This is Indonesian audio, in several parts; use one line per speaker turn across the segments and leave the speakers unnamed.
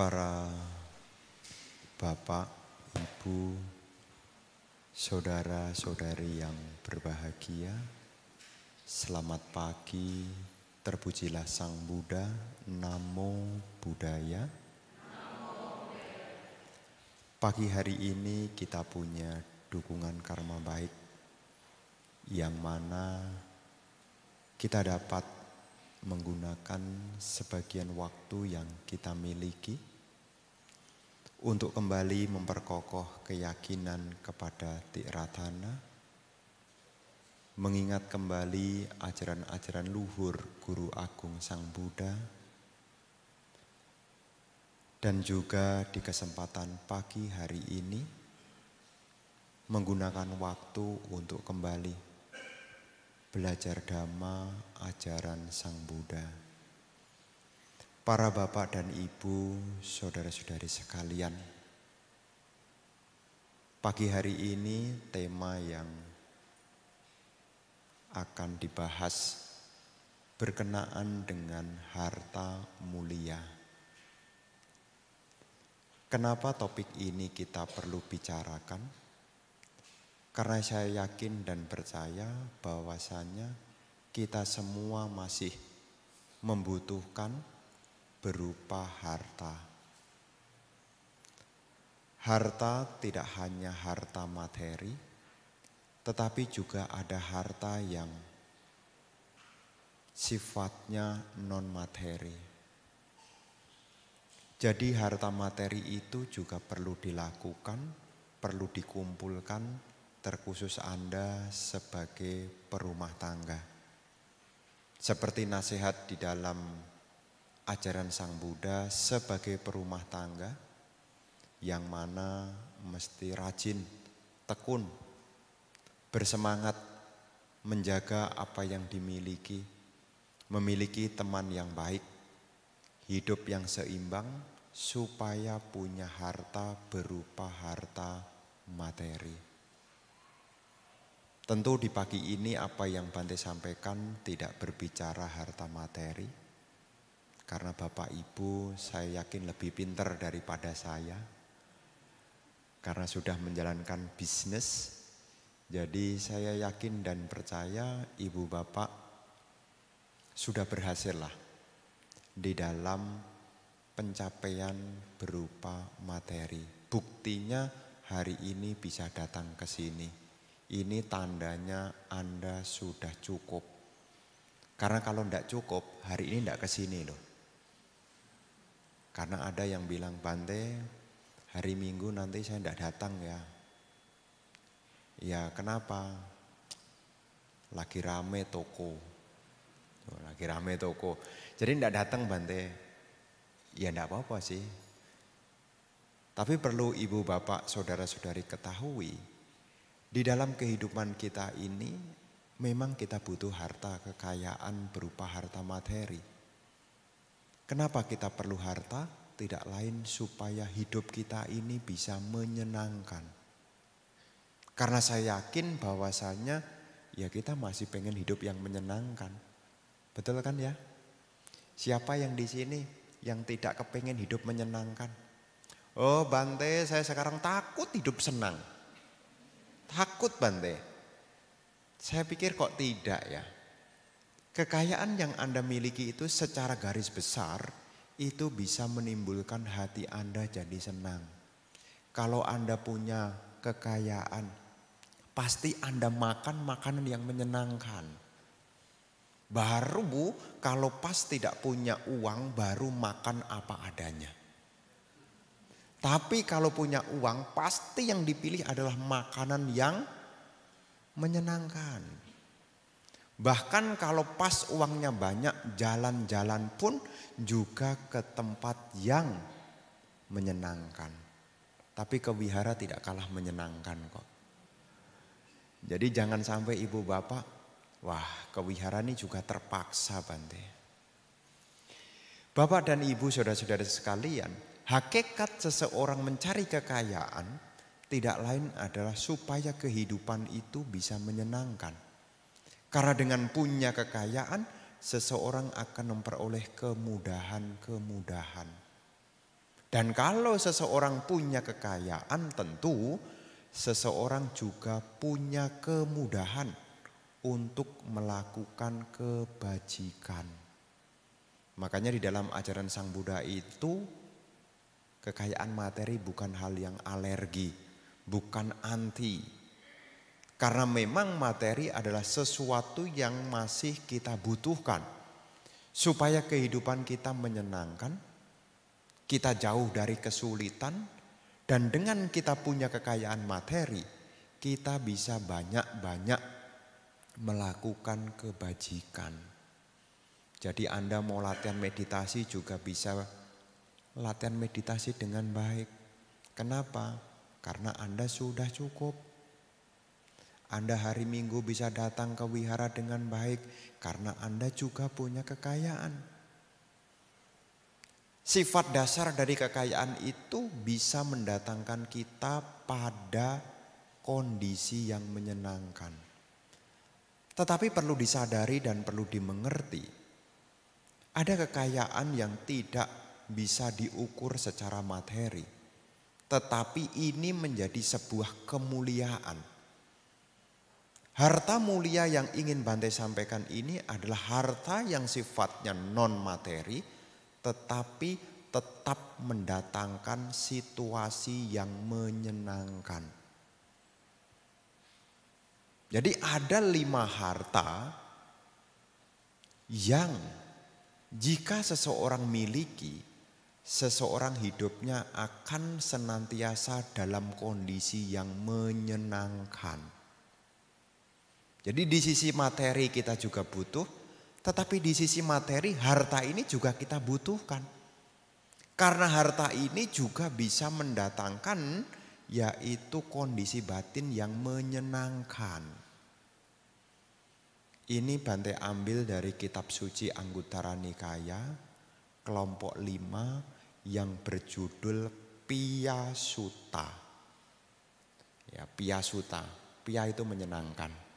para bapak, ibu, saudara-saudari yang berbahagia, selamat pagi, terpujilah Sang Buddha, Namo Buddhaya. Pagi hari ini kita punya dukungan karma baik yang mana kita dapat menggunakan sebagian waktu yang kita miliki untuk kembali memperkokoh keyakinan kepada Tiratana, mengingat kembali ajaran-ajaran luhur Guru Agung Sang Buddha, dan juga di kesempatan pagi hari ini menggunakan waktu untuk kembali belajar dhamma ajaran Sang Buddha para bapak dan ibu, saudara-saudari sekalian. Pagi hari ini tema yang akan dibahas berkenaan dengan harta mulia. Kenapa topik ini kita perlu bicarakan? Karena saya yakin dan percaya bahwasanya kita semua masih membutuhkan berupa harta. Harta tidak hanya harta materi, tetapi juga ada harta yang sifatnya non-materi. Jadi harta materi itu juga perlu dilakukan, perlu dikumpulkan terkhusus Anda sebagai perumah tangga. Seperti nasihat di dalam ajaran Sang Buddha sebagai perumah tangga yang mana mesti rajin, tekun, bersemangat menjaga apa yang dimiliki, memiliki teman yang baik, hidup yang seimbang supaya punya harta berupa harta materi. Tentu di pagi ini apa yang Bante sampaikan tidak berbicara harta materi, karena Bapak Ibu saya yakin lebih pinter daripada saya. Karena sudah menjalankan bisnis. Jadi saya yakin dan percaya Ibu Bapak sudah berhasil lah di dalam pencapaian berupa materi. Buktinya hari ini bisa datang ke sini. Ini tandanya Anda sudah cukup. Karena kalau tidak cukup, hari ini tidak ke sini loh. Karena ada yang bilang Bante hari Minggu nanti saya tidak datang ya. Ya kenapa? Lagi rame toko. Oh, lagi rame toko. Jadi tidak datang Bante. Ya tidak apa-apa sih. Tapi perlu ibu bapak saudara saudari ketahui. Di dalam kehidupan kita ini memang kita butuh harta kekayaan berupa harta materi. Kenapa kita perlu harta? Tidak lain supaya hidup kita ini bisa menyenangkan. Karena saya yakin bahwasanya ya kita masih pengen hidup yang menyenangkan. Betul kan ya? Siapa yang di sini yang tidak kepengen hidup menyenangkan? Oh Bante saya sekarang takut hidup senang. Takut Bante. Saya pikir kok tidak ya. Kekayaan yang Anda miliki itu secara garis besar itu bisa menimbulkan hati Anda jadi senang. Kalau Anda punya kekayaan, pasti Anda makan makanan yang menyenangkan. Baru Bu, kalau pas tidak punya uang baru makan apa adanya. Tapi kalau punya uang pasti yang dipilih adalah makanan yang menyenangkan. Bahkan kalau pas uangnya banyak, jalan-jalan pun juga ke tempat yang menyenangkan. Tapi ke wihara tidak kalah menyenangkan kok. Jadi jangan sampai ibu bapak, wah ke wihara ini juga terpaksa Bante. Bapak dan ibu saudara-saudara sekalian, hakikat seseorang mencari kekayaan tidak lain adalah supaya kehidupan itu bisa menyenangkan. Karena dengan punya kekayaan, seseorang akan memperoleh kemudahan-kemudahan. Dan kalau seseorang punya kekayaan, tentu seseorang juga punya kemudahan untuk melakukan kebajikan. Makanya, di dalam ajaran Sang Buddha itu, kekayaan materi bukan hal yang alergi, bukan anti, karena memang materi adalah sesuatu yang masih kita butuhkan. Supaya kehidupan kita menyenangkan, kita jauh dari kesulitan, dan dengan kita punya kekayaan materi, kita bisa banyak-banyak melakukan kebajikan. Jadi Anda mau latihan meditasi juga bisa latihan meditasi dengan baik. Kenapa? Karena Anda sudah cukup anda hari Minggu bisa datang ke wihara dengan baik karena Anda juga punya kekayaan. Sifat dasar dari kekayaan itu bisa mendatangkan kita pada kondisi yang menyenangkan. Tetapi perlu disadari dan perlu dimengerti. Ada kekayaan yang tidak bisa diukur secara materi. Tetapi ini menjadi sebuah kemuliaan. Harta mulia yang ingin Bante sampaikan ini adalah harta yang sifatnya non materi tetapi tetap mendatangkan situasi yang menyenangkan. Jadi ada lima harta yang jika seseorang miliki, seseorang hidupnya akan senantiasa dalam kondisi yang menyenangkan. Jadi di sisi materi kita juga butuh, tetapi di sisi materi harta ini juga kita butuhkan. Karena harta ini juga bisa mendatangkan yaitu kondisi batin yang menyenangkan. Ini Bante ambil dari kitab suci Anggutara Nikaya kelompok lima yang berjudul Pia Suta. Ya, Pia Suta. Pia itu menyenangkan.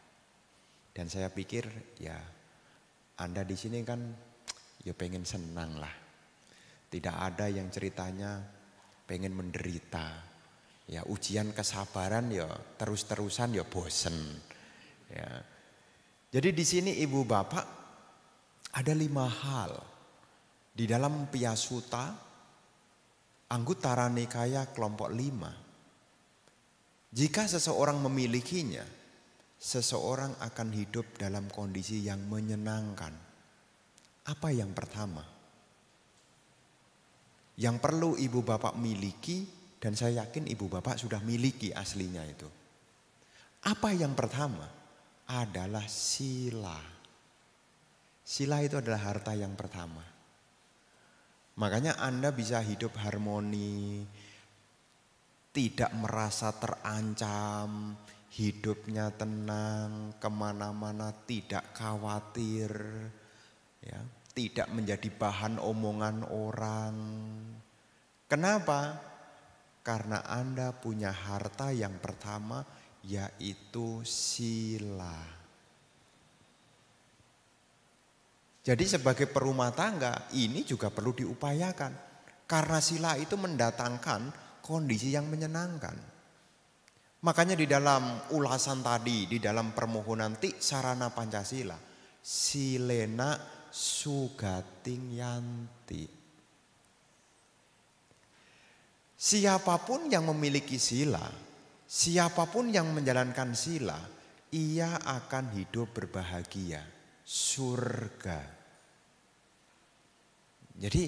Dan saya pikir ya Anda di sini kan ya pengen senang lah. Tidak ada yang ceritanya pengen menderita. Ya ujian kesabaran ya terus-terusan ya bosen. Ya. Jadi di sini ibu bapak ada lima hal. Di dalam piasuta anggota Ranikaya kelompok lima. Jika seseorang memilikinya, seseorang akan hidup dalam kondisi yang menyenangkan. Apa yang pertama? Yang perlu ibu bapak miliki dan saya yakin ibu bapak sudah miliki aslinya itu. Apa yang pertama adalah sila. Sila itu adalah harta yang pertama. Makanya Anda bisa hidup harmoni, tidak merasa terancam, hidupnya tenang, kemana-mana tidak khawatir, ya, tidak menjadi bahan omongan orang. Kenapa? Karena Anda punya harta yang pertama yaitu sila. Jadi sebagai perumah tangga ini juga perlu diupayakan. Karena sila itu mendatangkan kondisi yang menyenangkan. Makanya di dalam ulasan tadi, di dalam permohonan ti sarana Pancasila, silena sugating yanti. Siapapun yang memiliki sila, siapapun yang menjalankan sila, ia akan hidup berbahagia, surga. Jadi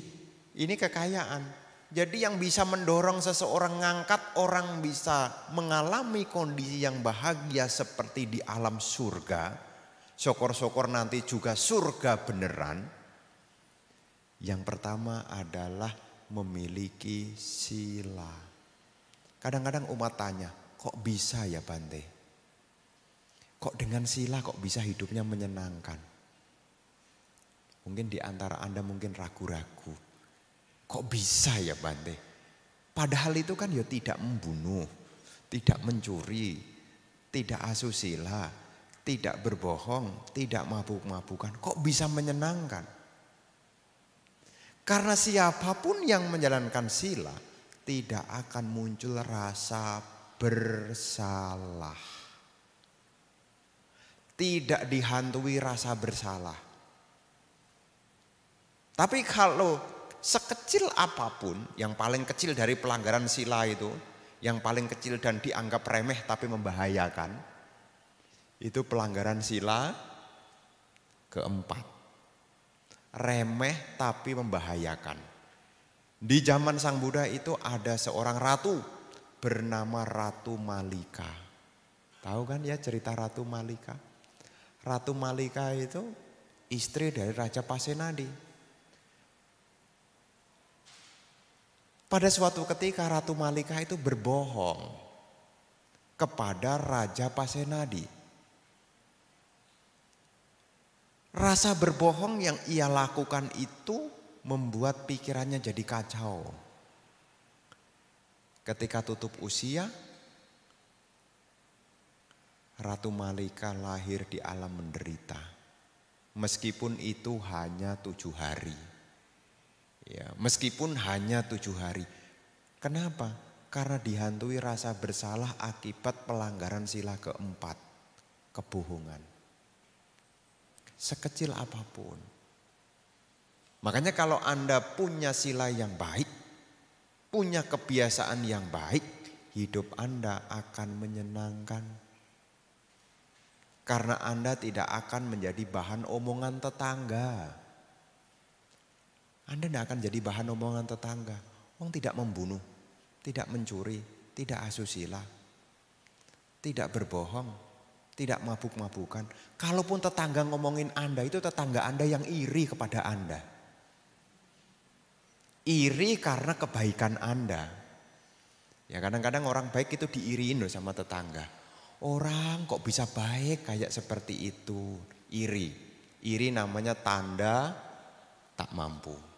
ini kekayaan, jadi yang bisa mendorong seseorang ngangkat orang bisa mengalami kondisi yang bahagia seperti di alam surga. Syukur-syukur nanti juga surga beneran. Yang pertama adalah memiliki sila. Kadang-kadang umat tanya, kok bisa ya Bante? Kok dengan sila kok bisa hidupnya menyenangkan? Mungkin di antara Anda mungkin ragu-ragu Kok bisa ya Bante? Padahal itu kan ya tidak membunuh, tidak mencuri, tidak asusila, tidak berbohong, tidak mabuk-mabukan. Kok bisa menyenangkan? Karena siapapun yang menjalankan sila tidak akan muncul rasa bersalah. Tidak dihantui rasa bersalah. Tapi kalau sekecil apapun, yang paling kecil dari pelanggaran sila itu, yang paling kecil dan dianggap remeh tapi membahayakan, itu pelanggaran sila keempat. Remeh tapi membahayakan. Di zaman Sang Buddha itu ada seorang ratu bernama Ratu Malika. Tahu kan ya cerita Ratu Malika? Ratu Malika itu istri dari Raja Pasenadi Pada suatu ketika Ratu Malika itu berbohong kepada Raja Pasenadi. Rasa berbohong yang ia lakukan itu membuat pikirannya jadi kacau. Ketika tutup usia, Ratu Malika lahir di alam menderita. Meskipun itu hanya tujuh hari. Ya, meskipun hanya tujuh hari. Kenapa? Karena dihantui rasa bersalah akibat pelanggaran sila keempat, kebohongan. Sekecil apapun. Makanya kalau Anda punya sila yang baik, punya kebiasaan yang baik, hidup Anda akan menyenangkan karena Anda tidak akan menjadi bahan omongan tetangga. Anda tidak akan jadi bahan omongan tetangga. Wong tidak membunuh, tidak mencuri, tidak asusila, tidak berbohong, tidak mabuk-mabukan. Kalaupun tetangga ngomongin Anda itu tetangga Anda yang iri kepada Anda. Iri karena kebaikan Anda. Ya kadang-kadang orang baik itu diiriin loh sama tetangga. Orang kok bisa baik kayak seperti itu. Iri. Iri namanya tanda tak mampu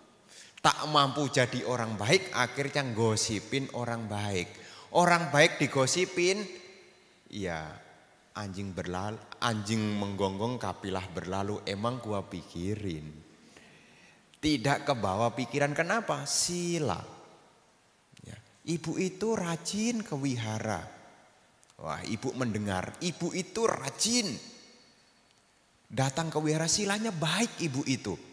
tak mampu jadi orang baik akhirnya gosipin orang baik. Orang baik digosipin ya anjing berlalu anjing menggonggong kapilah berlalu emang gua pikirin. Tidak kebawa pikiran kenapa? Sila. Ya. Ibu itu rajin ke wihara. Wah, ibu mendengar, ibu itu rajin. Datang ke wihara silanya baik ibu itu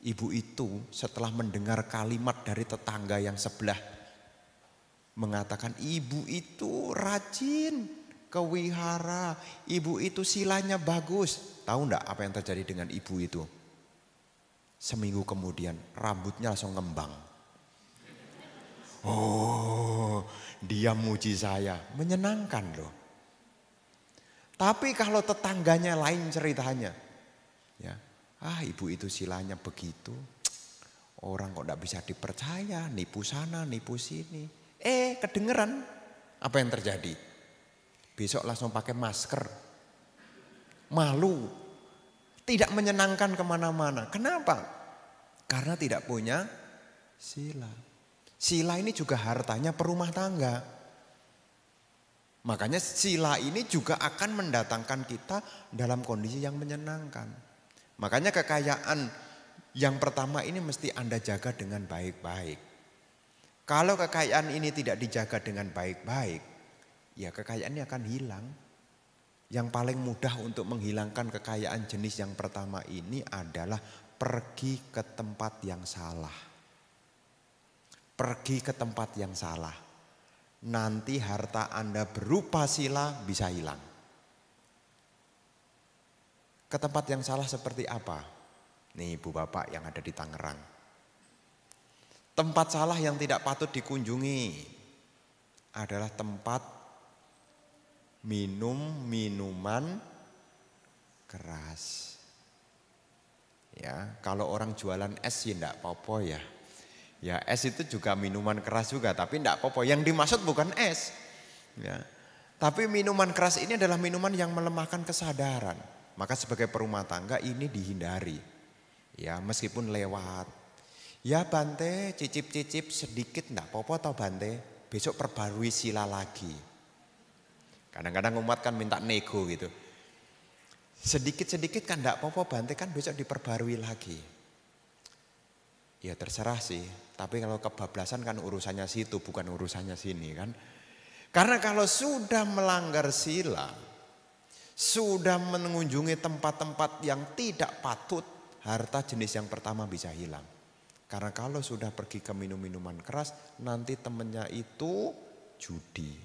Ibu itu setelah mendengar kalimat dari tetangga yang sebelah mengatakan ibu itu rajin ke wihara, ibu itu silanya bagus. Tahu enggak apa yang terjadi dengan ibu itu? Seminggu kemudian rambutnya langsung ngembang. Oh, dia muji saya, menyenangkan loh. Tapi kalau tetangganya lain ceritanya, ya, Ah ibu itu silanya begitu. Orang kok tidak bisa dipercaya, nipu sana, nipu sini. Eh kedengeran apa yang terjadi. Besok langsung pakai masker. Malu. Tidak menyenangkan kemana-mana. Kenapa? Karena tidak punya sila. Sila ini juga hartanya perumah tangga. Makanya sila ini juga akan mendatangkan kita dalam kondisi yang menyenangkan. Makanya kekayaan yang pertama ini mesti Anda jaga dengan baik-baik. Kalau kekayaan ini tidak dijaga dengan baik-baik, ya kekayaan ini akan hilang. Yang paling mudah untuk menghilangkan kekayaan jenis yang pertama ini adalah pergi ke tempat yang salah. Pergi ke tempat yang salah. Nanti harta Anda berupa sila bisa hilang ke tempat yang salah seperti apa? Nih ibu bapak yang ada di Tangerang. Tempat salah yang tidak patut dikunjungi adalah tempat minum minuman keras. Ya, kalau orang jualan es sih ya tidak popo ya. Ya es itu juga minuman keras juga tapi tidak popo Yang dimaksud bukan es. Ya. Tapi minuman keras ini adalah minuman yang melemahkan kesadaran. Maka sebagai perumah tangga ini dihindari. Ya meskipun lewat. Ya Bante cicip-cicip sedikit enggak popo tau Bante. Besok perbarui sila lagi. Kadang-kadang umat kan minta nego gitu. Sedikit-sedikit kan enggak popo Bante kan besok diperbarui lagi. Ya terserah sih. Tapi kalau kebablasan kan urusannya situ bukan urusannya sini kan. Karena kalau sudah melanggar sila sudah mengunjungi tempat-tempat yang tidak patut, harta jenis yang pertama bisa hilang. Karena kalau sudah pergi ke minum-minuman keras, nanti temennya itu judi,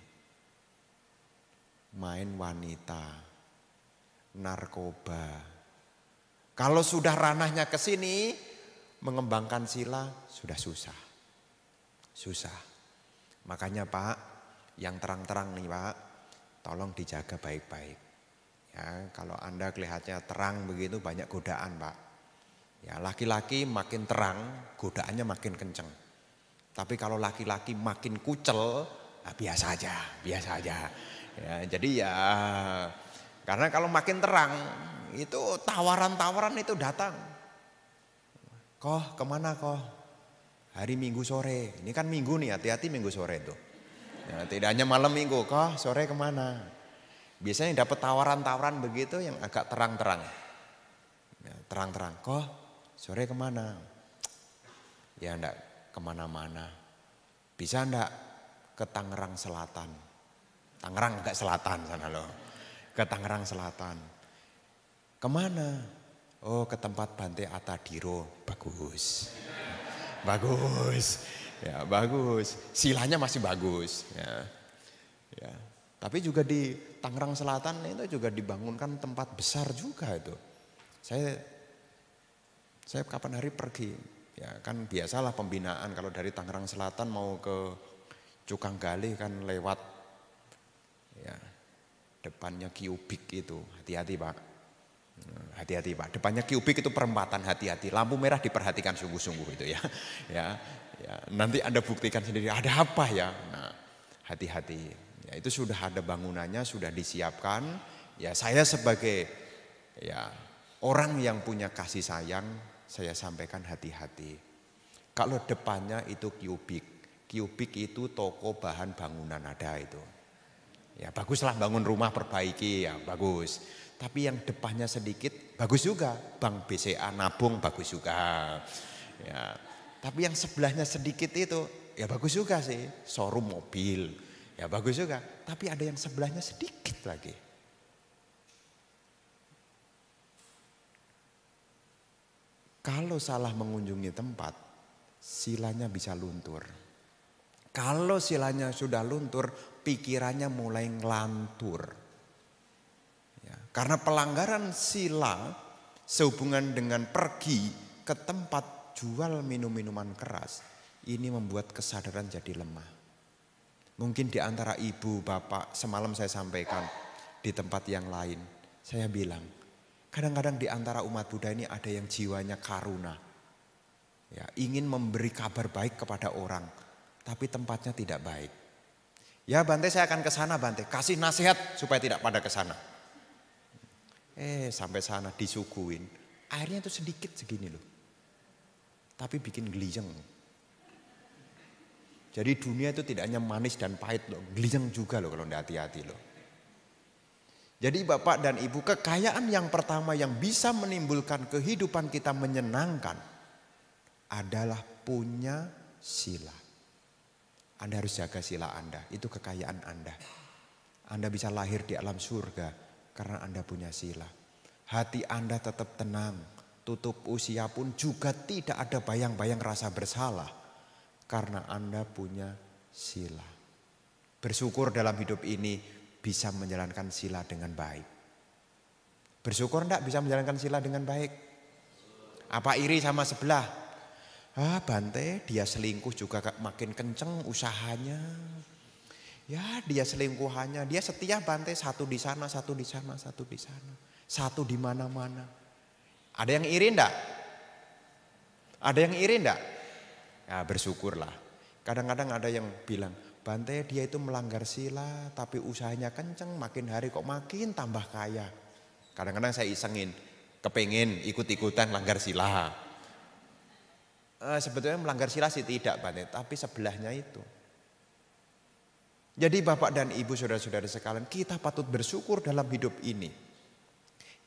main wanita, narkoba. Kalau sudah ranahnya ke sini, mengembangkan sila sudah susah. Susah. Makanya Pak, yang terang-terang nih Pak, tolong dijaga baik-baik Ya, kalau Anda kelihatannya terang begitu banyak godaan Pak. Ya, laki-laki makin terang, godaannya makin kenceng. Tapi kalau laki-laki makin kucel, nah biasa aja, biasa aja. Ya, jadi ya karena kalau makin terang itu tawaran-tawaran itu datang. Koh kemana koh? Hari Minggu sore. Ini kan Minggu nih hati-hati Minggu sore itu. Ya, tidak hanya malam Minggu, koh sore kemana? Biasanya dapat tawaran-tawaran begitu yang agak terang-terang. Ya, terang-terang, kok sore kemana? Ya enggak kemana-mana. Bisa enggak ke Tangerang Selatan? Tangerang enggak selatan sana loh. Ke Tangerang Selatan. Kemana? Oh ke tempat Bante Atadiro. Bagus. Bagus. Ya bagus. Silanya masih bagus. Ya. ya. Tapi juga di Tangerang Selatan itu juga dibangunkan tempat besar juga itu. Saya saya kapan hari pergi, ya kan biasalah pembinaan kalau dari Tangerang Selatan mau ke Cukang Gali kan lewat ya depannya Kiubik itu. Hati-hati Pak. Hmm, hati-hati Pak. Depannya Kiubik itu perempatan hati-hati. Lampu merah diperhatikan sungguh-sungguh itu ya. ya. Ya, nanti Anda buktikan sendiri ada apa ya. Nah, hati-hati Ya, itu sudah ada bangunannya, sudah disiapkan. Ya saya sebagai ya orang yang punya kasih sayang, saya sampaikan hati-hati. Kalau depannya itu kubik, kubik itu toko bahan bangunan ada itu. Ya baguslah bangun rumah perbaiki ya bagus. Tapi yang depannya sedikit bagus juga. Bank BCA nabung bagus juga. Ya. Tapi yang sebelahnya sedikit itu ya bagus juga sih. Showroom mobil, Ya bagus juga, tapi ada yang sebelahnya sedikit lagi. Kalau salah mengunjungi tempat, silanya bisa luntur. Kalau silanya sudah luntur, pikirannya mulai ngelantur. Ya, karena pelanggaran sila sehubungan dengan pergi ke tempat jual minum-minuman keras, ini membuat kesadaran jadi lemah. Mungkin di antara ibu, bapak, semalam saya sampaikan di tempat yang lain. Saya bilang, kadang-kadang di antara umat Buddha ini ada yang jiwanya karuna. Ya, ingin memberi kabar baik kepada orang, tapi tempatnya tidak baik. Ya Bante saya akan ke sana Bante, kasih nasihat supaya tidak pada ke sana. Eh sampai sana disuguin, airnya itu sedikit segini loh. Tapi bikin gelijeng jadi dunia itu tidak hanya manis dan pahit loh, geliang juga loh kalau tidak hati-hati loh. Jadi Bapak dan Ibu kekayaan yang pertama yang bisa menimbulkan kehidupan kita menyenangkan adalah punya sila. Anda harus jaga sila Anda, itu kekayaan Anda. Anda bisa lahir di alam surga karena Anda punya sila. Hati Anda tetap tenang, tutup usia pun juga tidak ada bayang-bayang rasa bersalah karena Anda punya sila. Bersyukur dalam hidup ini bisa menjalankan sila dengan baik. Bersyukur enggak bisa menjalankan sila dengan baik? Apa iri sama sebelah? Ah Bante dia selingkuh juga makin kenceng usahanya. Ya dia selingkuhannya, dia setia Bante satu di sana, satu di sana, satu di sana. Satu di mana-mana. Ada yang iri enggak? Ada yang iri enggak? Ya bersyukurlah. Kadang-kadang ada yang bilang, Bante dia itu melanggar sila tapi usahanya kenceng makin hari kok makin tambah kaya. Kadang-kadang saya isengin, kepengen ikut-ikutan langgar sila. Uh, sebetulnya melanggar sila sih tidak Bante, tapi sebelahnya itu. Jadi Bapak dan Ibu saudara-saudara sekalian kita patut bersyukur dalam hidup ini.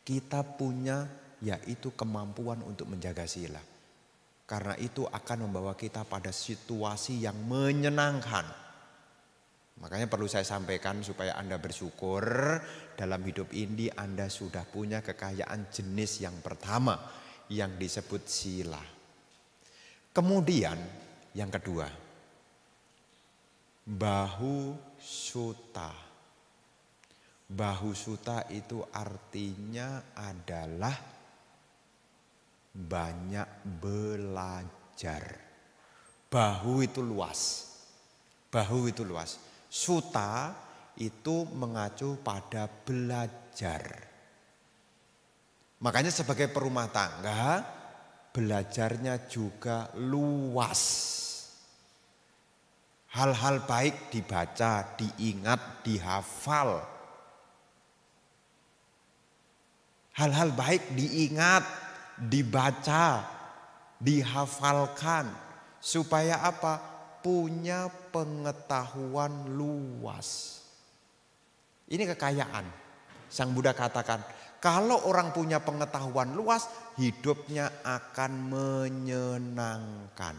Kita punya yaitu kemampuan untuk menjaga sila. Karena itu akan membawa kita pada situasi yang menyenangkan. Makanya perlu saya sampaikan supaya Anda bersyukur dalam hidup ini Anda sudah punya kekayaan jenis yang pertama yang disebut sila. Kemudian yang kedua, bahu suta. Bahu suta itu artinya adalah banyak belajar. Bahu itu luas. Bahu itu luas. Suta itu mengacu pada belajar. Makanya sebagai perumah tangga belajarnya juga luas. Hal-hal baik dibaca, diingat, dihafal. Hal-hal baik diingat, dibaca, dihafalkan supaya apa? punya pengetahuan luas. Ini kekayaan. Sang Buddha katakan, kalau orang punya pengetahuan luas, hidupnya akan menyenangkan.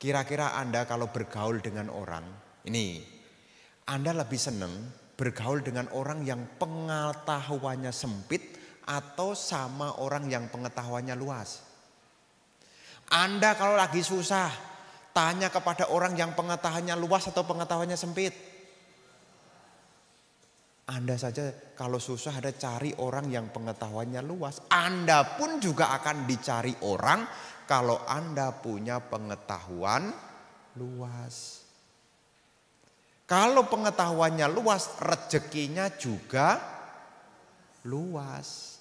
Kira-kira Anda kalau bergaul dengan orang, ini Anda lebih senang bergaul dengan orang yang pengetahuannya sempit atau sama orang yang pengetahuannya luas. Anda kalau lagi susah, tanya kepada orang yang pengetahuannya luas atau pengetahuannya sempit. Anda saja kalau susah ada cari orang yang pengetahuannya luas. Anda pun juga akan dicari orang kalau Anda punya pengetahuan luas. Kalau pengetahuannya luas, rezekinya juga luas.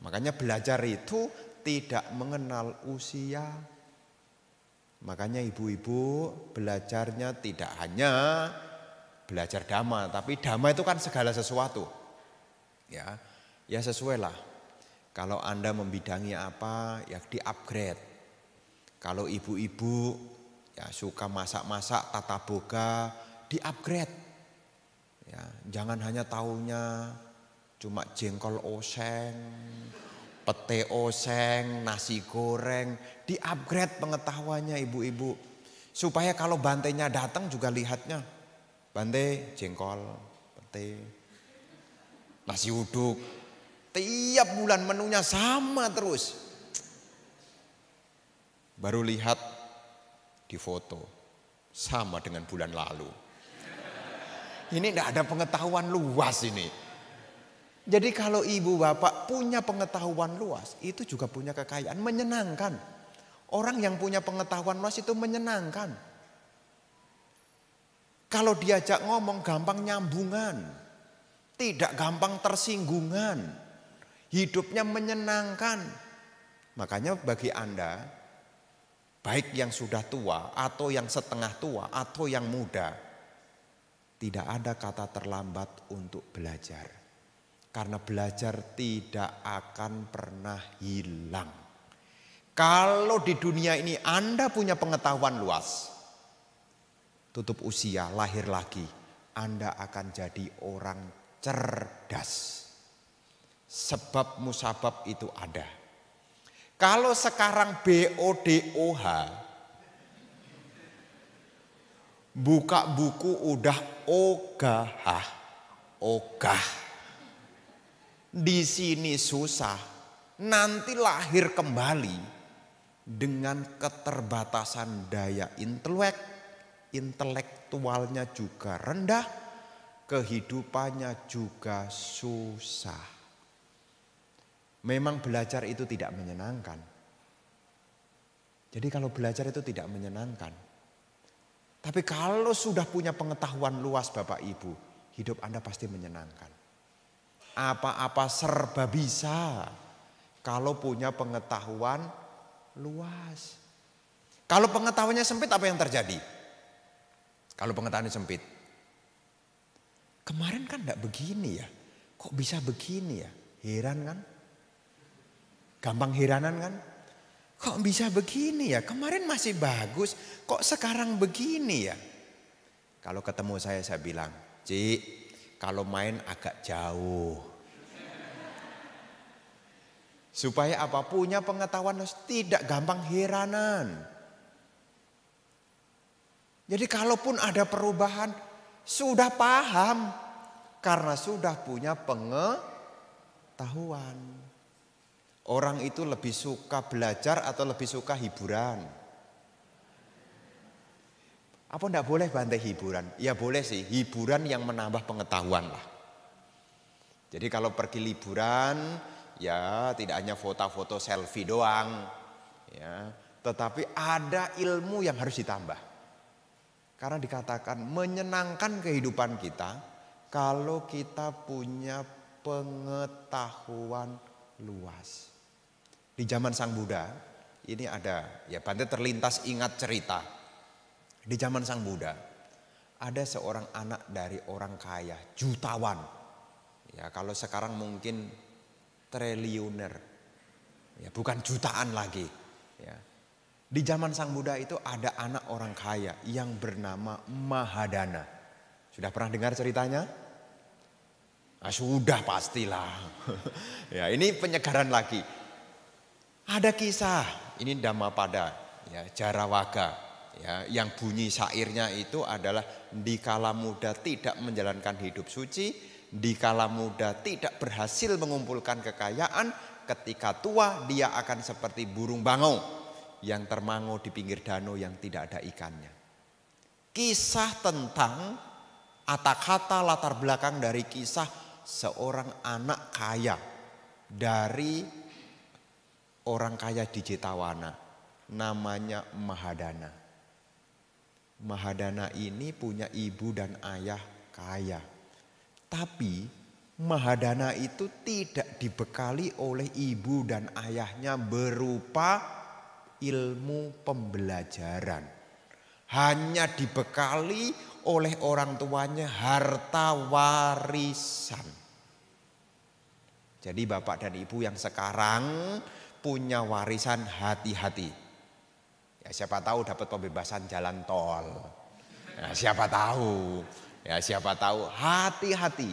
Makanya belajar itu tidak mengenal usia. Makanya ibu-ibu belajarnya tidak hanya belajar dhamma, tapi dhamma itu kan segala sesuatu. Ya, ya sesuai Kalau Anda membidangi apa, ya di-upgrade. Kalau ibu-ibu ya suka masak-masak tata boga, di-upgrade. Ya, jangan hanya tahunya Cuma jengkol oseng, pete oseng, nasi goreng. Di-upgrade pengetahuannya ibu-ibu. Supaya kalau bantainya datang juga lihatnya. Bantai, jengkol, pete, nasi uduk. Tiap bulan menunya sama terus. Baru lihat di foto. Sama dengan bulan lalu. Ini tidak ada pengetahuan luas ini. Jadi kalau ibu bapak punya pengetahuan luas itu juga punya kekayaan menyenangkan. Orang yang punya pengetahuan luas itu menyenangkan. Kalau diajak ngomong gampang nyambungan. Tidak gampang tersinggungan. Hidupnya menyenangkan. Makanya bagi Anda baik yang sudah tua atau yang setengah tua atau yang muda tidak ada kata terlambat untuk belajar. Karena belajar tidak akan pernah hilang. Kalau di dunia ini Anda punya pengetahuan luas, tutup usia, lahir lagi, Anda akan jadi orang cerdas. Sebab musabab itu ada. Kalau sekarang BODOH, buka buku udah ogah, ogah. Di sini susah, nanti lahir kembali dengan keterbatasan daya intelek, intelektualnya juga rendah, kehidupannya juga susah. Memang belajar itu tidak menyenangkan. Jadi kalau belajar itu tidak menyenangkan. Tapi kalau sudah punya pengetahuan luas Bapak Ibu, hidup Anda pasti menyenangkan. Apa-apa serba bisa kalau punya pengetahuan luas. Kalau pengetahuannya sempit apa yang terjadi? Kalau pengetahuannya sempit. Kemarin kan enggak begini ya. Kok bisa begini ya? Heran kan? Gampang heranan kan? Kok bisa begini ya? Kemarin masih bagus, kok sekarang begini ya? Kalau ketemu saya saya bilang, "Cik, kalau main agak jauh." Supaya apa? Punya pengetahuan tidak gampang heranan. Jadi kalaupun ada perubahan sudah paham karena sudah punya pengetahuan. Orang itu lebih suka belajar atau lebih suka hiburan? Apa ndak boleh bantai hiburan? Ya boleh sih, hiburan yang menambah pengetahuan lah. Jadi kalau pergi liburan, ya tidak hanya foto-foto selfie doang ya tetapi ada ilmu yang harus ditambah karena dikatakan menyenangkan kehidupan kita kalau kita punya pengetahuan luas di zaman sang Buddha ini ada ya pantai terlintas ingat cerita di zaman sang Buddha ada seorang anak dari orang kaya jutawan ya kalau sekarang mungkin triliuner. Ya, bukan jutaan lagi. Ya. Di zaman Sang Buddha itu ada anak orang kaya yang bernama Mahadana. Sudah pernah dengar ceritanya? Nah, sudah pastilah. ya, ini penyegaran lagi. Ada kisah, ini pada ya, Jarawaga, ya, yang bunyi syairnya itu adalah di kala muda tidak menjalankan hidup suci, di kala muda tidak berhasil mengumpulkan kekayaan, ketika tua dia akan seperti burung bangau yang termangu di pinggir danau yang tidak ada ikannya. Kisah tentang atau kata latar belakang dari kisah seorang anak kaya dari orang kaya di Jetawana namanya Mahadana. Mahadana ini punya ibu dan ayah kaya. Tapi Mahadana itu tidak dibekali oleh ibu dan ayahnya berupa ilmu pembelajaran. Hanya dibekali oleh orang tuanya harta warisan. Jadi bapak dan ibu yang sekarang punya warisan hati-hati. Ya, siapa tahu dapat pembebasan jalan tol. Ya, siapa tahu Ya, siapa tahu hati-hati.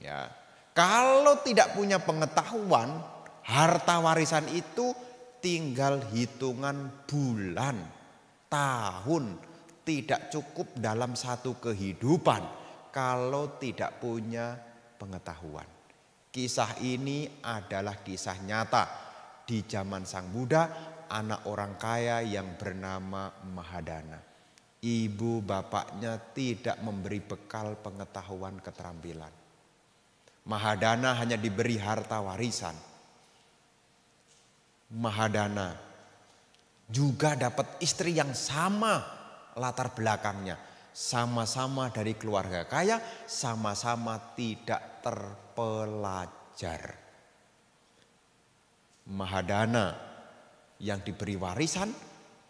Ya. Kalau tidak punya pengetahuan, harta warisan itu tinggal hitungan bulan, tahun, tidak cukup dalam satu kehidupan kalau tidak punya pengetahuan. Kisah ini adalah kisah nyata di zaman Sang Buddha, anak orang kaya yang bernama Mahadana ibu bapaknya tidak memberi bekal pengetahuan keterampilan. Mahadana hanya diberi harta warisan. Mahadana juga dapat istri yang sama latar belakangnya. Sama-sama dari keluarga kaya, sama-sama tidak terpelajar. Mahadana yang diberi warisan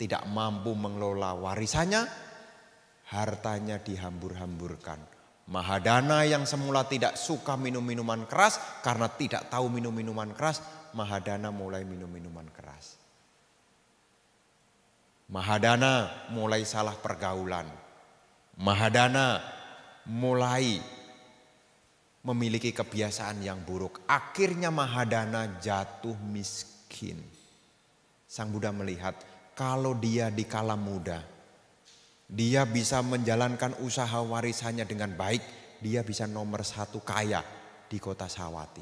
tidak mampu mengelola warisannya, hartanya dihambur-hamburkan. Mahadana yang semula tidak suka minum minuman keras karena tidak tahu minum minuman keras, Mahadana mulai minum minuman keras. Mahadana mulai salah pergaulan. Mahadana mulai memiliki kebiasaan yang buruk. Akhirnya Mahadana jatuh miskin. Sang Buddha melihat kalau dia di kala muda, dia bisa menjalankan usaha warisannya dengan baik, dia bisa nomor satu kaya di kota Sawati.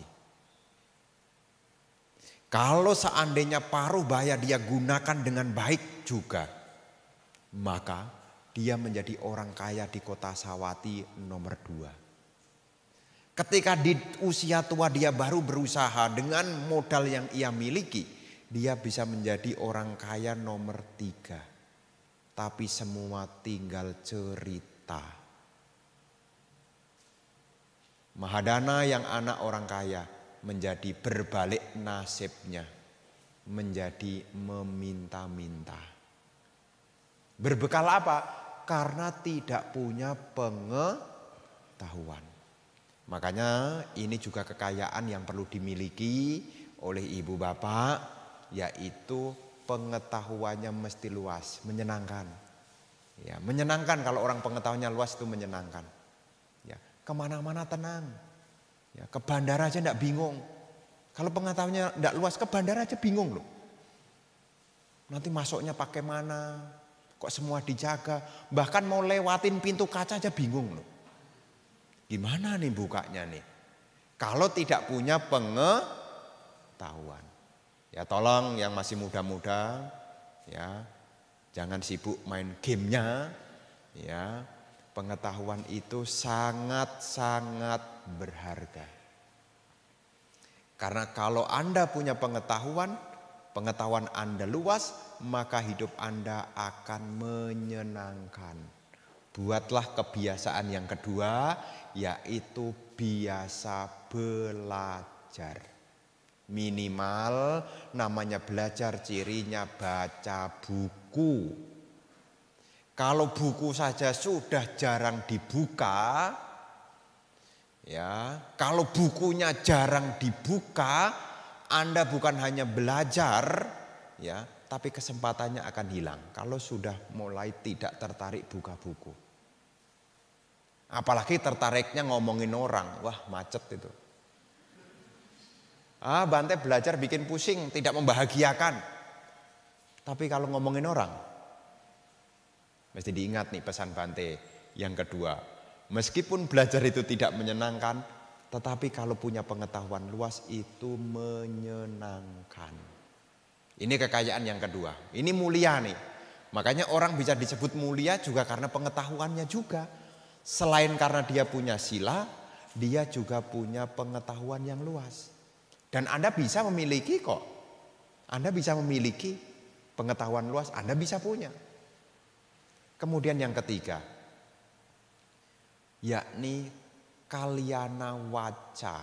Kalau seandainya paruh baya dia gunakan dengan baik juga, maka dia menjadi orang kaya di kota Sawati nomor dua. Ketika di usia tua dia baru berusaha dengan modal yang ia miliki, dia bisa menjadi orang kaya nomor tiga. Tapi semua tinggal cerita. Mahadana yang anak orang kaya menjadi berbalik nasibnya. Menjadi meminta-minta. Berbekal apa? Karena tidak punya pengetahuan. Makanya ini juga kekayaan yang perlu dimiliki oleh ibu bapak yaitu pengetahuannya mesti luas, menyenangkan. Ya, menyenangkan kalau orang pengetahuannya luas itu menyenangkan. Ya, kemana-mana tenang. Ya, ke bandara aja enggak bingung. Kalau pengetahuannya enggak luas ke bandara aja bingung loh. Nanti masuknya pakai mana? Kok semua dijaga? Bahkan mau lewatin pintu kaca aja bingung loh. Gimana nih bukanya nih? Kalau tidak punya pengetahuan. Ya tolong yang masih muda-muda ya jangan sibuk main gamenya ya pengetahuan itu sangat-sangat berharga. Karena kalau Anda punya pengetahuan, pengetahuan Anda luas, maka hidup Anda akan menyenangkan. Buatlah kebiasaan yang kedua, yaitu biasa belajar. Minimal namanya belajar cirinya baca buku. Kalau buku saja sudah jarang dibuka, ya, kalau bukunya jarang dibuka, Anda bukan hanya belajar, ya, tapi kesempatannya akan hilang kalau sudah mulai tidak tertarik buka buku. Apalagi tertariknya ngomongin orang, wah macet itu. Ah, Bante belajar bikin pusing, tidak membahagiakan. Tapi kalau ngomongin orang, mesti diingat nih pesan Bante yang kedua. Meskipun belajar itu tidak menyenangkan, tetapi kalau punya pengetahuan luas itu menyenangkan. Ini kekayaan yang kedua. Ini mulia nih. Makanya orang bisa disebut mulia juga karena pengetahuannya juga. Selain karena dia punya sila, dia juga punya pengetahuan yang luas. Dan Anda bisa memiliki kok. Anda bisa memiliki pengetahuan luas, Anda bisa punya. Kemudian yang ketiga, yakni kaliana waca.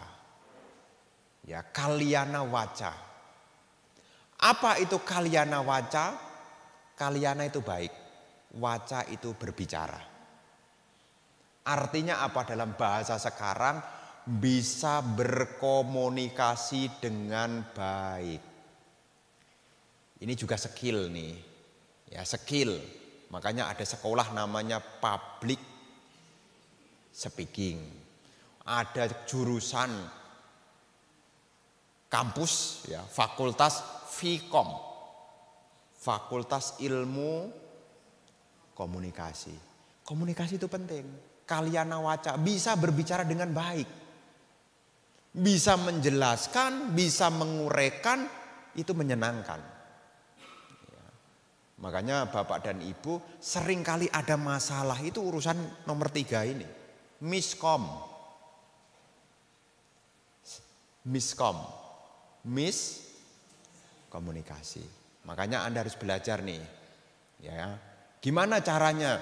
Ya, kaliana waca. Apa itu kaliana waca? Kaliana itu baik, waca itu berbicara. Artinya apa dalam bahasa sekarang? bisa berkomunikasi dengan baik. Ini juga skill nih. Ya, skill. Makanya ada sekolah namanya public speaking. Ada jurusan kampus ya, fakultas Vkom. Fakultas Ilmu Komunikasi. Komunikasi itu penting. Kalian waca bisa berbicara dengan baik bisa menjelaskan, bisa menguraikan, itu menyenangkan. Ya. Makanya bapak dan ibu seringkali ada masalah itu urusan nomor tiga ini. Miskom. Miskom. Mis komunikasi. Makanya Anda harus belajar nih. Ya. Gimana caranya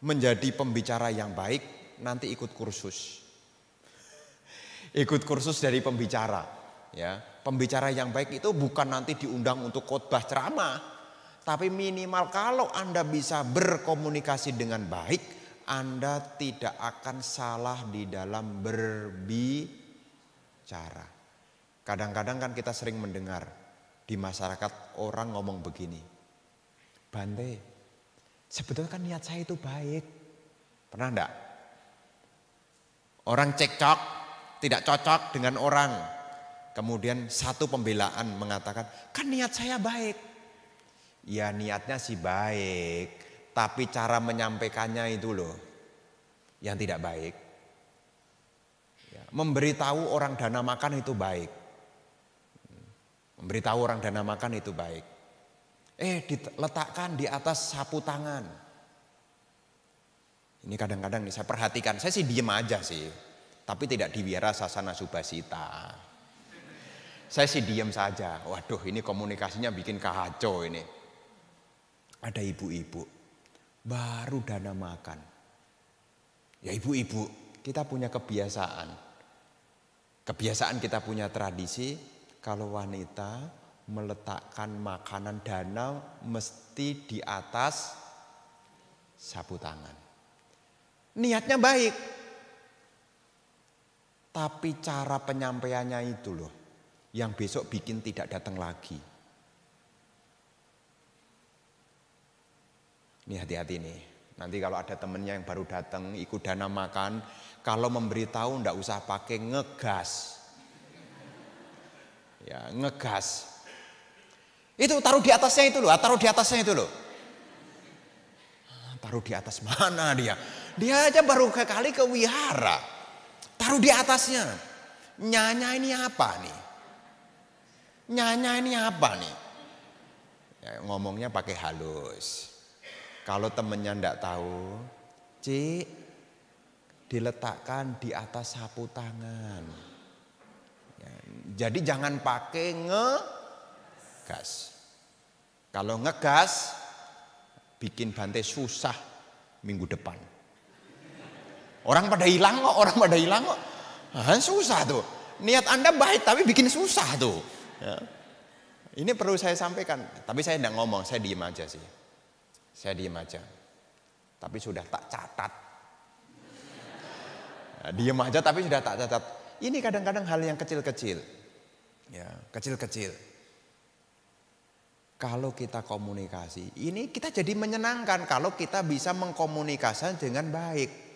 menjadi pembicara yang baik nanti ikut kursus ikut kursus dari pembicara. Ya, pembicara yang baik itu bukan nanti diundang untuk khotbah ceramah, tapi minimal kalau Anda bisa berkomunikasi dengan baik, Anda tidak akan salah di dalam berbicara. Kadang-kadang kan kita sering mendengar di masyarakat orang ngomong begini. Bante, sebetulnya kan niat saya itu baik. Pernah enggak? Orang cekcok, tidak cocok dengan orang. Kemudian satu pembelaan mengatakan, kan niat saya baik. Ya niatnya sih baik, tapi cara menyampaikannya itu loh yang tidak baik. Ya, memberitahu orang dana makan itu baik. Memberitahu orang dana makan itu baik. Eh diletakkan di atas sapu tangan. Ini kadang-kadang nih saya perhatikan, saya sih diem aja sih. Tapi tidak di Wihara Sasana Subasita. Saya sih diam saja. Waduh ini komunikasinya bikin kacau ini. Ada ibu-ibu baru dana makan. Ya ibu-ibu kita punya kebiasaan. Kebiasaan kita punya tradisi kalau wanita meletakkan makanan dana mesti di atas sapu tangan. Niatnya baik, tapi cara penyampaiannya itu loh yang besok bikin tidak datang lagi. Ini hati-hati nih. Nanti kalau ada temennya yang baru datang ikut dana makan, kalau memberitahu ndak usah pakai ngegas. Ya, ngegas. Itu taruh di atasnya itu loh, ah, taruh di atasnya itu loh. Ah, taruh di atas mana dia? Dia aja baru kali ke wihara. Taruh di atasnya. Nyanya ini apa nih? Nyanya ini apa nih? Ya, ngomongnya pakai halus. Kalau temennya ndak tahu, cik diletakkan di atas sapu tangan. Ya, jadi jangan pakai ngegas. Kalau ngegas bikin bantai susah minggu depan. Orang pada hilang kok, orang pada hilang kok. Nah, susah tuh. Niat Anda baik tapi bikin susah tuh. Ya. Ini perlu saya sampaikan. Tapi saya tidak ngomong, saya diem aja sih. Saya diem aja. Tapi sudah tak catat. Nah, diem aja tapi sudah tak catat. Ini kadang-kadang hal yang kecil-kecil. Ya, kecil-kecil. Kalau kita komunikasi, ini kita jadi menyenangkan kalau kita bisa mengkomunikasikan dengan baik.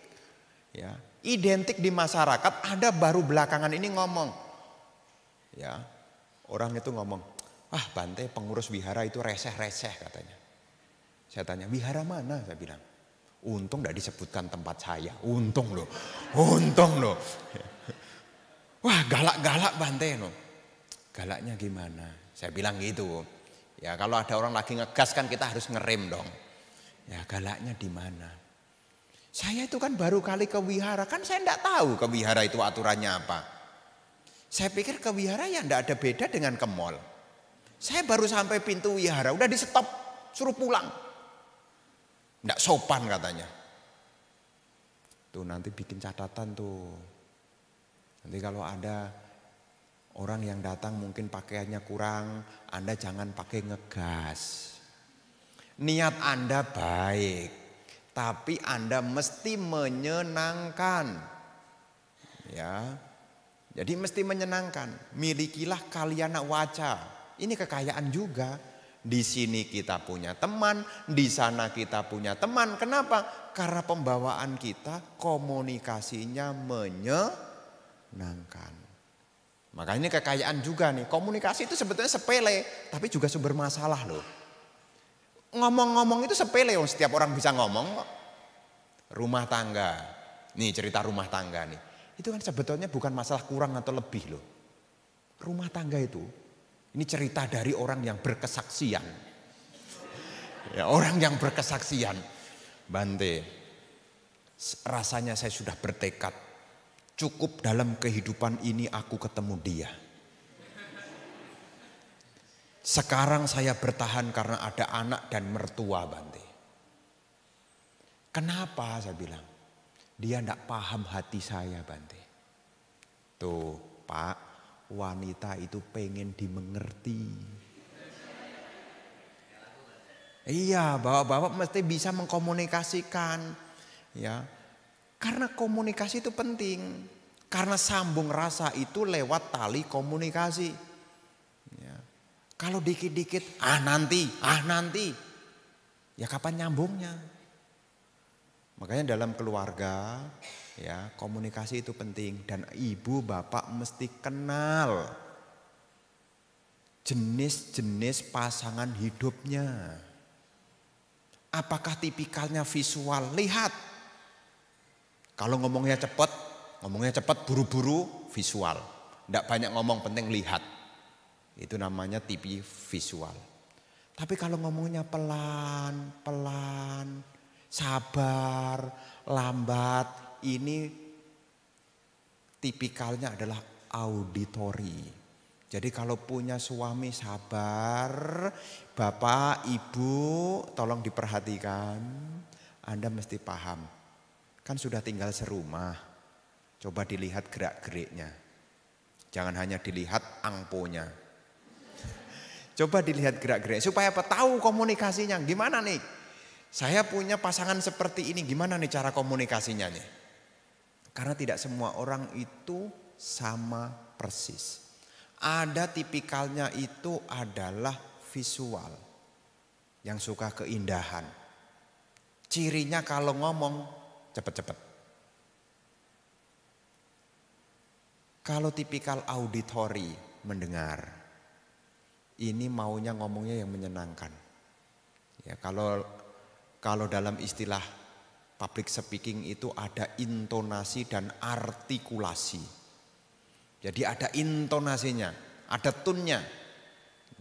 Ya, identik di masyarakat ada baru belakangan ini ngomong. Ya, orang itu ngomong, ah Bante pengurus wihara itu reseh-reseh katanya. Saya tanya, wihara mana? Saya bilang, untung tidak disebutkan tempat saya. Untung loh, untung loh. Wah galak-galak Bante loh. Galaknya gimana? Saya bilang gitu. Ya kalau ada orang lagi ngegas kan kita harus ngerem dong. Ya galaknya di mana? Saya itu kan baru kali ke wihara, kan saya tidak tahu ke wihara itu aturannya apa. Saya pikir ke wihara ya tidak ada beda dengan ke mall. Saya baru sampai pintu wihara, udah di stop, suruh pulang. Tidak sopan katanya. Tuh nanti bikin catatan tuh. Nanti kalau ada orang yang datang mungkin pakaiannya kurang, Anda jangan pakai ngegas. Niat Anda baik tapi Anda mesti menyenangkan. Ya. Jadi mesti menyenangkan. Milikilah kalian waca. Ini kekayaan juga. Di sini kita punya teman, di sana kita punya teman. Kenapa? Karena pembawaan kita komunikasinya menyenangkan. Makanya ini kekayaan juga nih. Komunikasi itu sebetulnya sepele, tapi juga sumber masalah loh. Ngomong-ngomong itu sepele, setiap orang bisa ngomong kok. Rumah tangga, nih cerita rumah tangga nih. Itu kan sebetulnya bukan masalah kurang atau lebih loh. Rumah tangga itu, ini cerita dari orang yang berkesaksian. Ya, orang yang berkesaksian. Bante, rasanya saya sudah bertekad. Cukup dalam kehidupan ini aku ketemu dia sekarang saya bertahan karena ada anak dan mertua Bante. Kenapa saya bilang? Dia tidak paham hati saya Bante. Tuh Pak, wanita itu pengen dimengerti. Iya, bapak-bapak mesti bisa mengkomunikasikan, ya. Karena komunikasi itu penting. Karena sambung rasa itu lewat tali komunikasi. Kalau dikit-dikit, ah nanti, ah nanti. Ya kapan nyambungnya? Makanya dalam keluarga ya komunikasi itu penting dan ibu bapak mesti kenal jenis-jenis pasangan hidupnya. Apakah tipikalnya visual? Lihat. Kalau ngomongnya cepat, ngomongnya cepat buru-buru visual. Tidak banyak ngomong penting lihat. Itu namanya TV visual. Tapi kalau ngomongnya pelan, pelan, sabar, lambat, ini tipikalnya adalah auditori. Jadi kalau punya suami sabar, bapak, ibu tolong diperhatikan. Anda mesti paham. Kan sudah tinggal serumah. Coba dilihat gerak-geriknya. Jangan hanya dilihat angponya. Coba dilihat gerak-gerik supaya apa? Tahu komunikasinya gimana nih? Saya punya pasangan seperti ini, gimana nih cara komunikasinya nih? Karena tidak semua orang itu sama persis. Ada tipikalnya itu adalah visual yang suka keindahan. Cirinya kalau ngomong cepat-cepat. Kalau tipikal auditori mendengar, ini maunya ngomongnya yang menyenangkan. Ya, kalau kalau dalam istilah public speaking itu ada intonasi dan artikulasi. Jadi ada intonasinya, ada tunnya.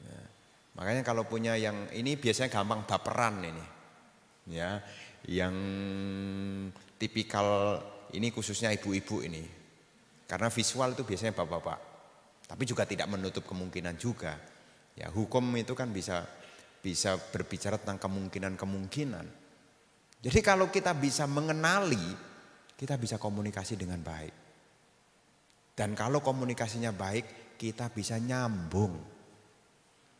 Ya, makanya kalau punya yang ini biasanya gampang baperan ini. Ya, yang tipikal ini khususnya ibu-ibu ini. Karena visual itu biasanya bapak-bapak. Tapi juga tidak menutup kemungkinan juga Ya, hukum itu kan bisa bisa berbicara tentang kemungkinan-kemungkinan. Jadi kalau kita bisa mengenali, kita bisa komunikasi dengan baik. Dan kalau komunikasinya baik, kita bisa nyambung.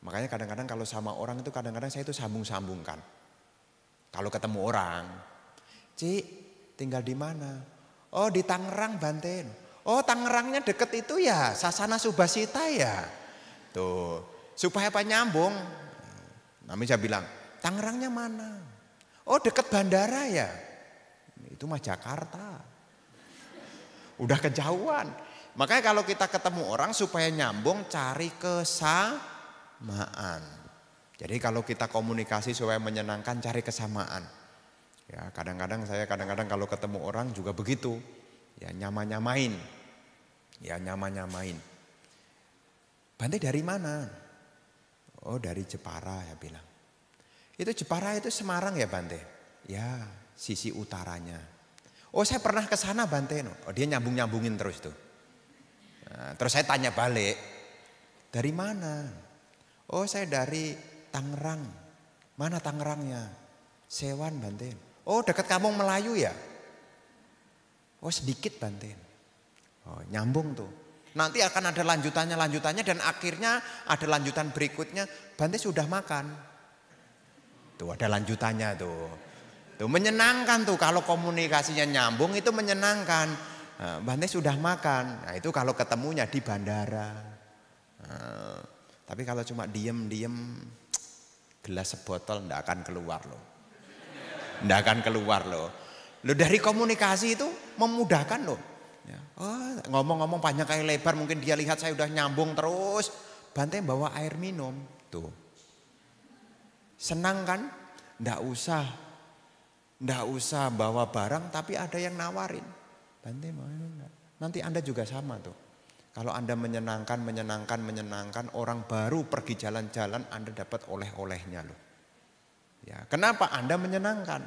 Makanya kadang-kadang kalau sama orang itu kadang-kadang saya itu sambung-sambungkan. Kalau ketemu orang, Cik, tinggal di mana? Oh, di Tangerang, Banten. Oh, Tangerangnya deket itu ya, Sasana Subasita ya. Tuh, Supaya apa nyambung? nami saya bilang, Tangerangnya mana? Oh dekat bandara ya. Itu mah Jakarta. Udah kejauhan. Makanya kalau kita ketemu orang supaya nyambung cari kesamaan. Jadi kalau kita komunikasi supaya menyenangkan cari kesamaan. Ya, kadang-kadang saya kadang-kadang kalau ketemu orang juga begitu. Ya nyama-nyamain. Ya nyama-nyamain. Bante dari mana? Oh dari Jepara ya bilang. Itu Jepara itu Semarang ya Bante? Ya sisi utaranya. Oh saya pernah ke sana Bante. Oh, dia nyambung-nyambungin terus tuh. Nah, terus saya tanya balik. Dari mana? Oh saya dari Tangerang. Mana Tangerangnya? Sewan Bante. Oh dekat kampung Melayu ya? Oh sedikit Bante. Oh nyambung tuh. Nanti akan ada lanjutannya-lanjutannya dan akhirnya ada lanjutan berikutnya. Bante sudah makan. Tuh ada lanjutannya tuh. Tuh menyenangkan tuh kalau komunikasinya nyambung itu menyenangkan. Nah, Bante sudah makan. Nah itu kalau ketemunya di bandara. Nah, tapi kalau cuma diem-diem gelas sebotol ndak akan keluar loh. Ndak akan keluar loh. lo dari komunikasi itu memudahkan loh. Ya. Oh, ngomong-ngomong panjang kali lebar mungkin dia lihat saya udah nyambung terus. Bantai bawa air minum. Tuh. Senang kan? Ndak usah. Ndak usah bawa barang tapi ada yang nawarin. Bantai mau enggak? Nanti Anda juga sama tuh. Kalau Anda menyenangkan, menyenangkan, menyenangkan orang baru pergi jalan-jalan Anda dapat oleh-olehnya loh. Ya, kenapa Anda menyenangkan?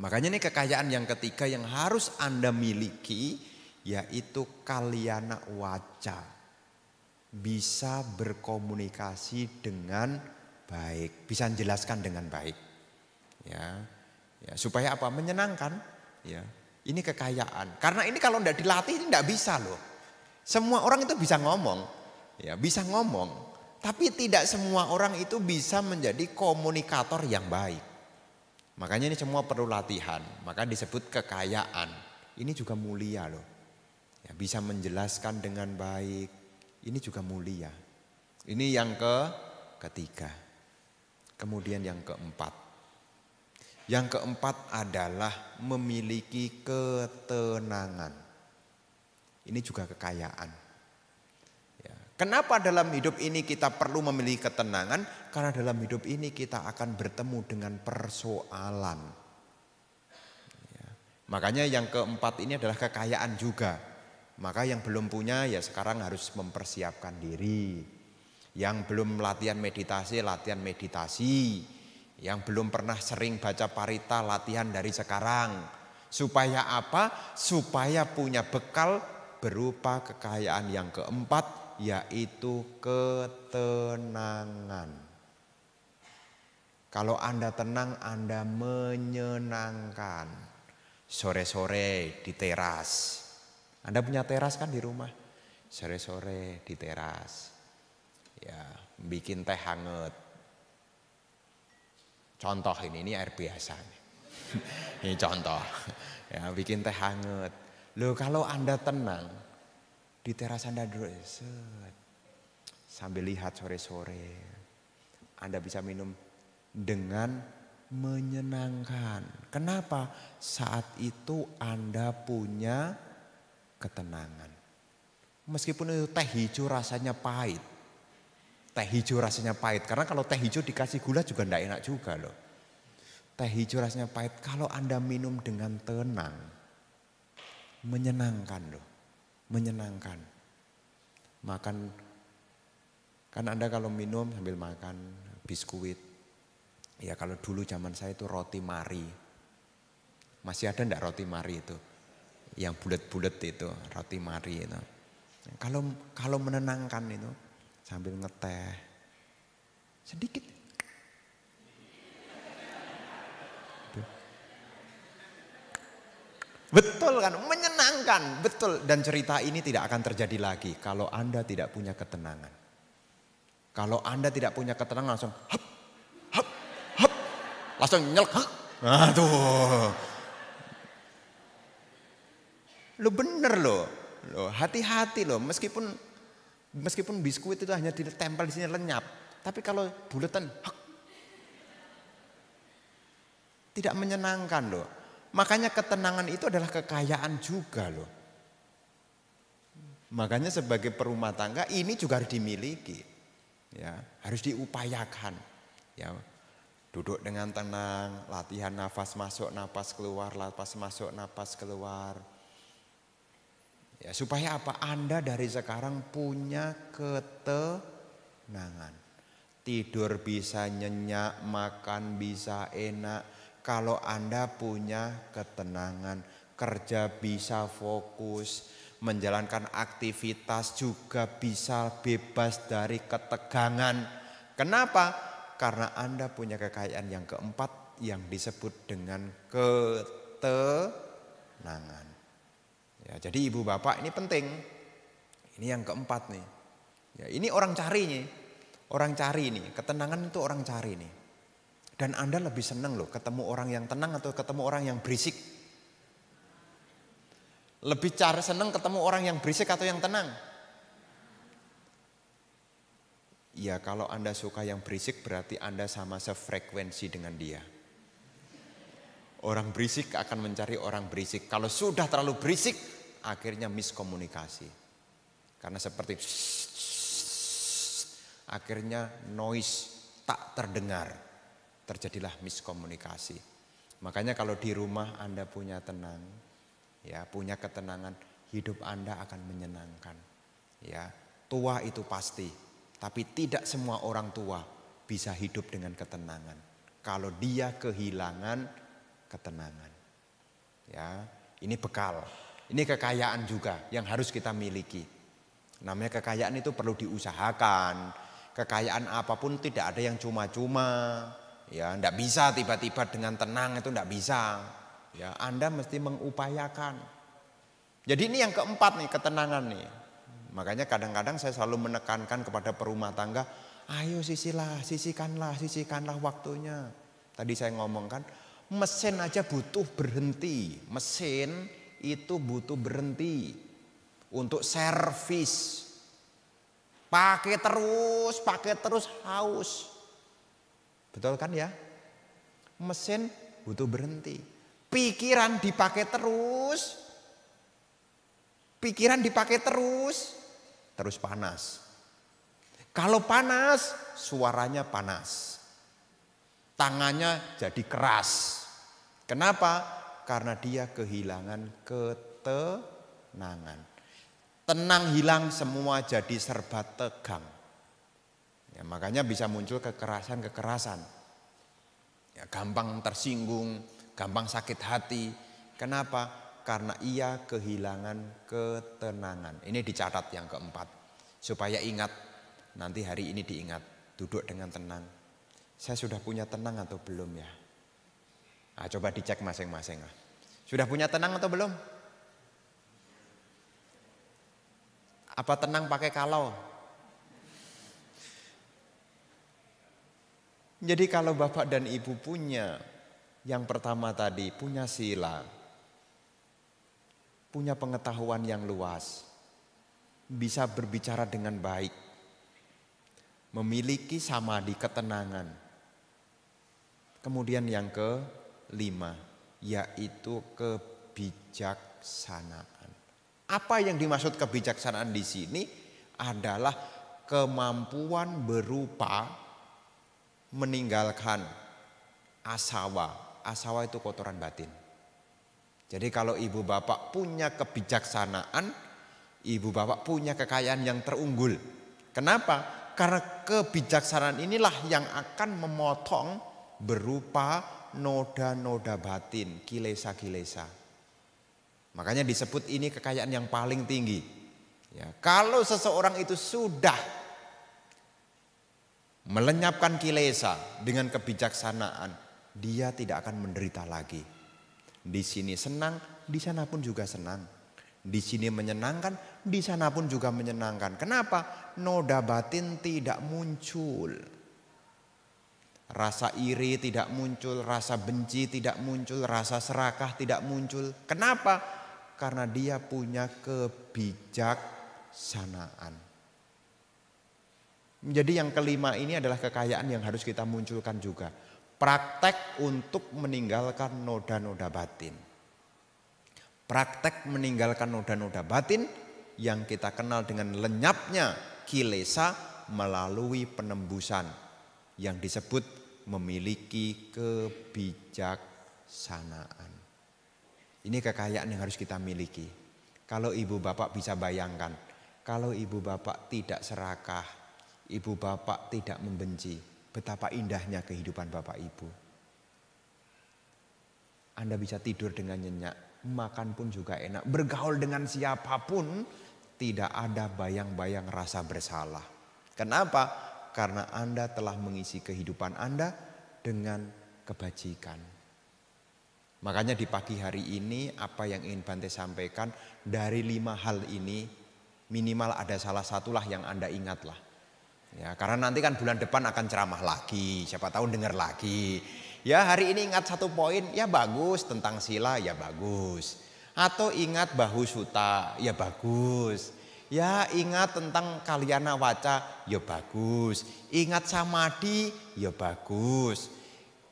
Makanya ini kekayaan yang ketiga yang harus Anda miliki yaitu kaliana waca. Bisa berkomunikasi dengan baik, bisa menjelaskan dengan baik. Ya. Ya, supaya apa? Menyenangkan, ya. Ini kekayaan. Karena ini kalau tidak dilatih ini tidak bisa loh. Semua orang itu bisa ngomong, ya, bisa ngomong. Tapi tidak semua orang itu bisa menjadi komunikator yang baik. Makanya ini semua perlu latihan, maka disebut kekayaan. Ini juga mulia loh. Ya, bisa menjelaskan dengan baik, ini juga mulia. Ini yang ke ketiga. Kemudian yang keempat. Yang keempat adalah memiliki ketenangan. Ini juga kekayaan. Kenapa dalam hidup ini kita perlu memilih ketenangan? Karena dalam hidup ini kita akan bertemu dengan persoalan. Ya. Makanya yang keempat ini adalah kekayaan juga. Maka yang belum punya ya sekarang harus mempersiapkan diri. Yang belum latihan meditasi, latihan meditasi. Yang belum pernah sering baca parita, latihan dari sekarang. Supaya apa? Supaya punya bekal berupa kekayaan yang keempat yaitu ketenangan. Kalau Anda tenang, Anda menyenangkan. Sore-sore di teras. Anda punya teras kan di rumah? Sore-sore di teras. Ya, bikin teh hangat. Contoh ini, ini air biasa. ini contoh. Ya, bikin teh hangat. Loh kalau Anda tenang, di teras Anda duduk ya, set. sambil lihat sore-sore. Anda bisa minum dengan menyenangkan. Kenapa? Saat itu Anda punya ketenangan. Meskipun itu teh hijau rasanya pahit. Teh hijau rasanya pahit. Karena kalau teh hijau dikasih gula juga tidak enak juga loh. Teh hijau rasanya pahit. Kalau Anda minum dengan tenang. Menyenangkan loh menyenangkan. Makan, kan Anda kalau minum sambil makan biskuit. Ya kalau dulu zaman saya itu roti mari. Masih ada enggak roti mari itu? Yang bulat-bulat itu, roti mari itu. Kalau kalau menenangkan itu sambil ngeteh. Sedikit Betul kan? Menyenangkan, betul. Dan cerita ini tidak akan terjadi lagi kalau Anda tidak punya ketenangan. Kalau Anda tidak punya ketenangan langsung hap, hap, hap. Langsung nyelk. Hap. Aduh. Lo bener loh. Lo hati-hati loh. Meskipun meskipun biskuit itu hanya ditempel di sini lenyap. Tapi kalau buletan hak, tidak menyenangkan loh. Makanya ketenangan itu adalah kekayaan juga loh. Makanya sebagai perumah tangga ini juga harus dimiliki. Ya, harus diupayakan. Ya, duduk dengan tenang, latihan nafas masuk, nafas keluar, nafas masuk, nafas keluar. Ya, supaya apa? Anda dari sekarang punya ketenangan. Tidur bisa nyenyak, makan bisa enak, kalau Anda punya ketenangan, kerja bisa fokus, menjalankan aktivitas juga bisa bebas dari ketegangan. Kenapa? Karena Anda punya kekayaan yang keempat yang disebut dengan ketenangan. Ya, jadi ibu bapak ini penting. Ini yang keempat nih. Ya, ini orang cari nih. Orang cari nih, ketenangan itu orang cari nih. Dan Anda lebih senang loh ketemu orang yang tenang atau ketemu orang yang berisik. Lebih cara senang ketemu orang yang berisik atau yang tenang. Ya kalau Anda suka yang berisik berarti Anda sama sefrekuensi dengan dia. Orang berisik akan mencari orang berisik. Kalau sudah terlalu berisik akhirnya miskomunikasi. Karena seperti akhirnya noise tak terdengar terjadilah miskomunikasi. Makanya kalau di rumah Anda punya tenang, ya punya ketenangan, hidup Anda akan menyenangkan. Ya, tua itu pasti, tapi tidak semua orang tua bisa hidup dengan ketenangan. Kalau dia kehilangan ketenangan. Ya, ini bekal. Ini kekayaan juga yang harus kita miliki. Namanya kekayaan itu perlu diusahakan. Kekayaan apapun tidak ada yang cuma-cuma Ya, ndak bisa tiba-tiba dengan tenang itu ndak bisa. Ya, Anda mesti mengupayakan. Jadi ini yang keempat nih, ketenangan nih. Makanya kadang-kadang saya selalu menekankan kepada perumah tangga, ayo sisilah, sisihkanlah, sisihkanlah waktunya. Tadi saya ngomongkan mesin aja butuh berhenti. Mesin itu butuh berhenti untuk servis. Pakai terus, pakai terus haus. Betul kan ya? Mesin butuh berhenti. Pikiran dipakai terus. Pikiran dipakai terus. Terus panas. Kalau panas, suaranya panas. Tangannya jadi keras. Kenapa? Karena dia kehilangan ketenangan. Tenang hilang semua jadi serba tegang. Ya, makanya bisa muncul kekerasan-kekerasan. Ya, gampang tersinggung, gampang sakit hati. Kenapa? Karena ia kehilangan ketenangan. Ini dicatat yang keempat. Supaya ingat, nanti hari ini diingat. Duduk dengan tenang. Saya sudah punya tenang atau belum ya? Nah, coba dicek masing-masing. Ah. Sudah punya tenang atau belum? Apa tenang pakai kalau? Jadi kalau bapak dan ibu punya yang pertama tadi punya sila, punya pengetahuan yang luas, bisa berbicara dengan baik, memiliki sama di ketenangan. Kemudian yang kelima yaitu kebijaksanaan. Apa yang dimaksud kebijaksanaan di sini adalah kemampuan berupa meninggalkan asawa. Asawa itu kotoran batin. Jadi kalau ibu bapak punya kebijaksanaan, ibu bapak punya kekayaan yang terunggul. Kenapa? Karena kebijaksanaan inilah yang akan memotong berupa noda-noda batin, kilesa-kilesa. Makanya disebut ini kekayaan yang paling tinggi. Ya, kalau seseorang itu sudah melenyapkan kilesa dengan kebijaksanaan, dia tidak akan menderita lagi. Di sini senang, di sana pun juga senang. Di sini menyenangkan, di sana pun juga menyenangkan. Kenapa? Noda batin tidak muncul. Rasa iri tidak muncul, rasa benci tidak muncul, rasa serakah tidak muncul. Kenapa? Karena dia punya kebijaksanaan. Jadi yang kelima ini adalah kekayaan yang harus kita munculkan juga. Praktek untuk meninggalkan noda-noda batin. Praktek meninggalkan noda-noda batin yang kita kenal dengan lenyapnya kilesa melalui penembusan yang disebut memiliki kebijaksanaan. Ini kekayaan yang harus kita miliki. Kalau ibu bapak bisa bayangkan, kalau ibu bapak tidak serakah, Ibu bapak tidak membenci. Betapa indahnya kehidupan bapak ibu. Anda bisa tidur dengan nyenyak, makan pun juga enak, bergaul dengan siapapun tidak ada bayang-bayang rasa bersalah. Kenapa? Karena Anda telah mengisi kehidupan Anda dengan kebajikan. Makanya di pagi hari ini apa yang ingin Bante sampaikan dari lima hal ini minimal ada salah satulah yang Anda ingatlah. Ya, karena nanti kan bulan depan akan ceramah lagi, siapa tahu dengar lagi. Ya hari ini ingat satu poin, ya bagus tentang sila, ya bagus. Atau ingat bahu suta, ya bagus. Ya ingat tentang kalian waca, ya bagus. Ingat samadhi, ya bagus.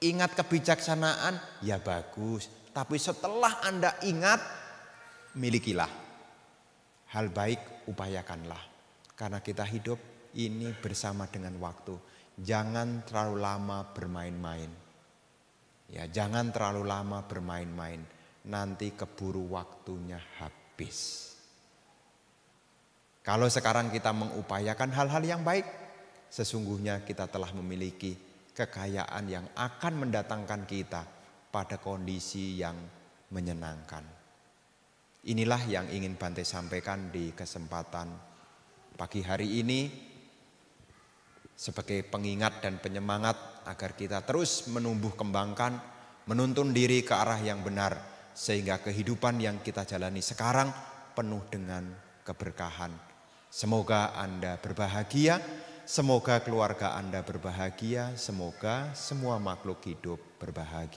Ingat kebijaksanaan, ya bagus. Tapi setelah Anda ingat, milikilah. Hal baik upayakanlah. Karena kita hidup ini bersama dengan waktu. Jangan terlalu lama bermain-main. Ya, jangan terlalu lama bermain-main. Nanti keburu waktunya habis. Kalau sekarang kita mengupayakan hal-hal yang baik, sesungguhnya kita telah memiliki kekayaan yang akan mendatangkan kita pada kondisi yang menyenangkan. Inilah yang ingin Bante sampaikan di kesempatan pagi hari ini sebagai pengingat dan penyemangat agar kita terus menumbuh kembangkan, menuntun diri ke arah yang benar sehingga kehidupan yang kita jalani sekarang penuh dengan keberkahan. Semoga Anda berbahagia, semoga keluarga Anda berbahagia, semoga semua makhluk hidup berbahagia.